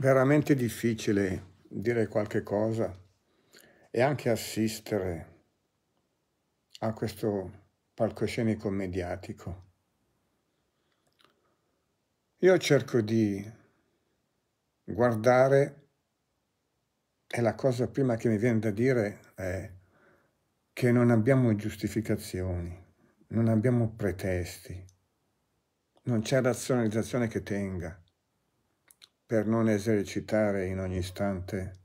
veramente difficile dire qualche cosa e anche assistere a questo palcoscenico mediatico. Io cerco di guardare e la cosa prima che mi viene da dire è che non abbiamo giustificazioni, non abbiamo pretesti, non c'è razionalizzazione che tenga per non esercitare in ogni istante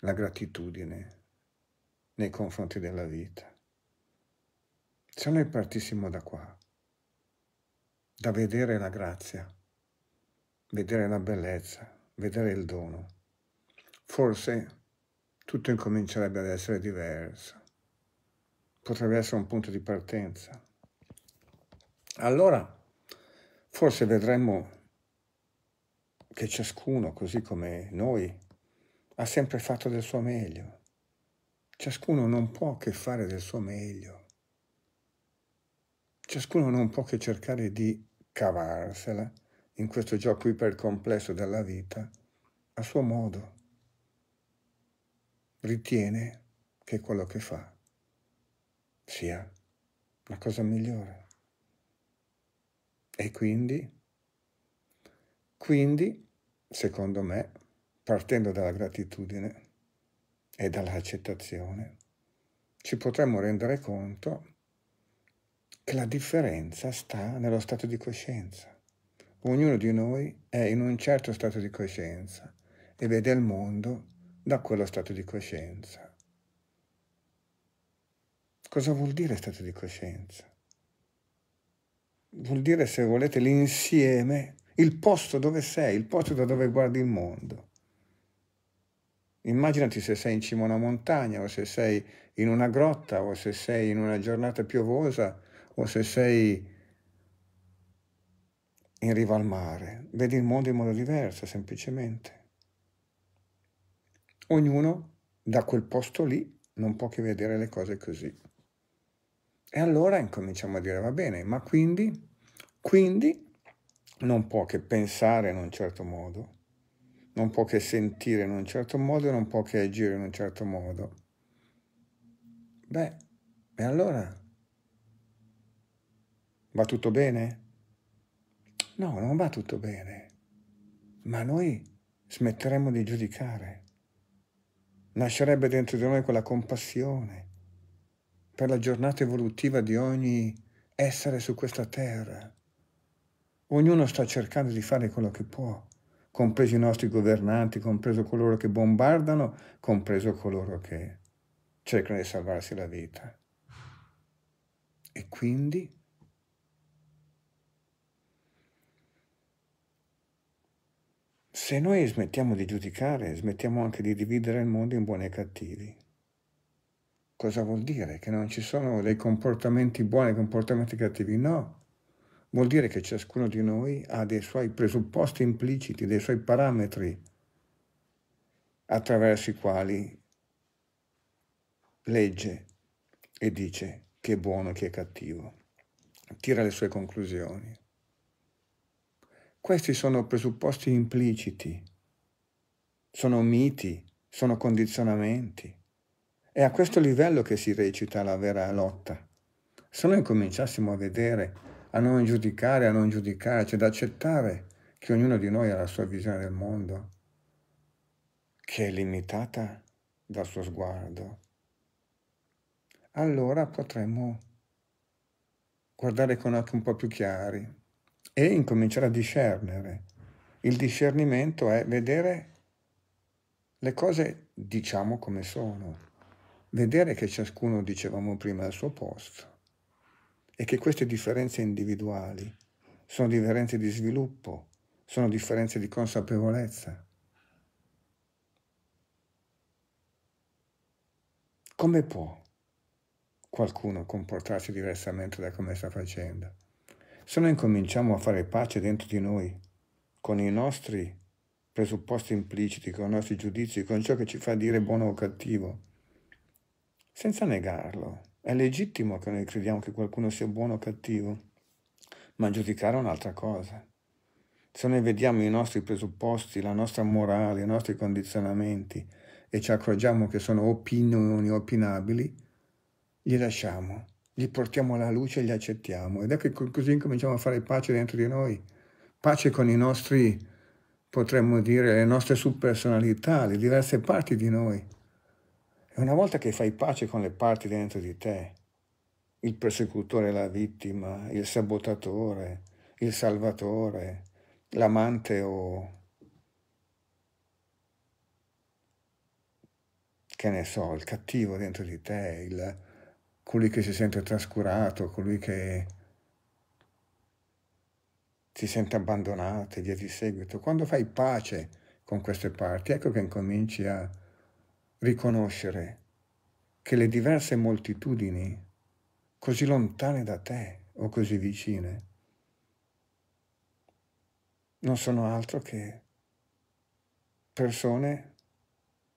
la gratitudine nei confronti della vita. Se noi partissimo da qua, da vedere la grazia, vedere la bellezza, vedere il dono, forse tutto incomincerebbe ad essere diverso. Potrebbe essere un punto di partenza. Allora, forse vedremmo che ciascuno, così come noi, ha sempre fatto del suo meglio. Ciascuno non può che fare del suo meglio. Ciascuno non può che cercare di cavarsela in questo gioco ipercomplesso della vita a suo modo. Ritiene che quello che fa sia la cosa migliore. E quindi, quindi secondo me, partendo dalla gratitudine e dall'accettazione, ci potremmo rendere conto che la differenza sta nello stato di coscienza. Ognuno di noi è in un certo stato di coscienza e vede il mondo da quello stato di coscienza. Cosa vuol dire stato di coscienza? Vuol dire, se volete, l'insieme il posto dove sei, il posto da dove guardi il mondo. Immaginati se sei in cima a una montagna o se sei in una grotta o se sei in una giornata piovosa o se sei in riva al mare. Vedi il mondo in modo diverso, semplicemente. Ognuno da quel posto lì non può che vedere le cose così. E allora incominciamo a dire, va bene, ma quindi, quindi non può che pensare in un certo modo, non può che sentire in un certo modo non può che agire in un certo modo. Beh, e allora? Va tutto bene? No, non va tutto bene, ma noi smetteremmo di giudicare. Nascerebbe dentro di noi quella compassione per la giornata evolutiva di ogni essere su questa terra Ognuno sta cercando di fare quello che può, compresi i nostri governanti, compreso coloro che bombardano, compreso coloro che cercano di salvarsi la vita. E quindi se noi smettiamo di giudicare, smettiamo anche di dividere il mondo in buoni e cattivi. Cosa vuol dire? Che non ci sono dei comportamenti buoni e comportamenti cattivi? No, Vuol dire che ciascuno di noi ha dei suoi presupposti impliciti, dei suoi parametri attraverso i quali legge e dice chi è buono e chi è cattivo, tira le sue conclusioni. Questi sono presupposti impliciti, sono miti, sono condizionamenti. È a questo livello che si recita la vera lotta. Se noi cominciassimo a vedere a non giudicare, a non giudicarci, ad accettare che ognuno di noi ha la sua visione del mondo, che è limitata dal suo sguardo. Allora potremmo guardare con occhi un po' più chiari e incominciare a discernere. Il discernimento è vedere le cose diciamo come sono, vedere che ciascuno, dicevamo prima, è al suo posto e che queste differenze individuali sono differenze di sviluppo, sono differenze di consapevolezza. Come può qualcuno comportarsi diversamente da come sta facendo? Se noi incominciamo a fare pace dentro di noi, con i nostri presupposti impliciti, con i nostri giudizi, con ciò che ci fa dire buono o cattivo, senza negarlo, è legittimo che noi crediamo che qualcuno sia buono o cattivo, ma giudicare è un'altra cosa. Se noi vediamo i nostri presupposti, la nostra morale, i nostri condizionamenti e ci accorgiamo che sono opinioni opinabili, li lasciamo, li portiamo alla luce e li accettiamo. Ed ecco che così incominciamo a fare pace dentro di noi, pace con i nostri, potremmo dire, le nostre subpersonalità, le diverse parti di noi e una volta che fai pace con le parti dentro di te, il persecutore la vittima, il sabotatore, il salvatore, l'amante o... che ne so, il cattivo dentro di te, il, colui che si sente trascurato, colui che si sente abbandonato e via di seguito. Quando fai pace con queste parti, ecco che incominci a riconoscere che le diverse moltitudini, così lontane da te o così vicine, non sono altro che persone,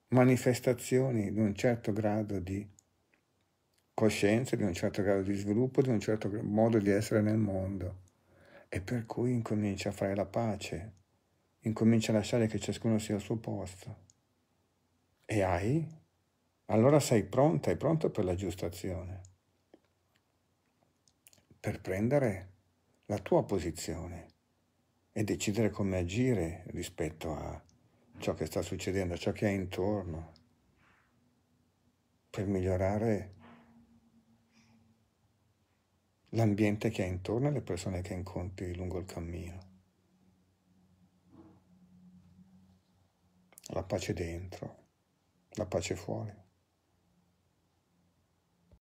manifestazioni di un certo grado di coscienza, di un certo grado di sviluppo, di un certo modo di essere nel mondo. E per cui incomincia a fare la pace, incomincia a lasciare che ciascuno sia al suo posto e hai, allora sei pronta, è pronto per l'aggiustazione, per prendere la tua posizione e decidere come agire rispetto a ciò che sta succedendo, ciò che hai intorno, per migliorare l'ambiente che hai intorno e le persone che incontri lungo il cammino. La pace dentro la pace fuori.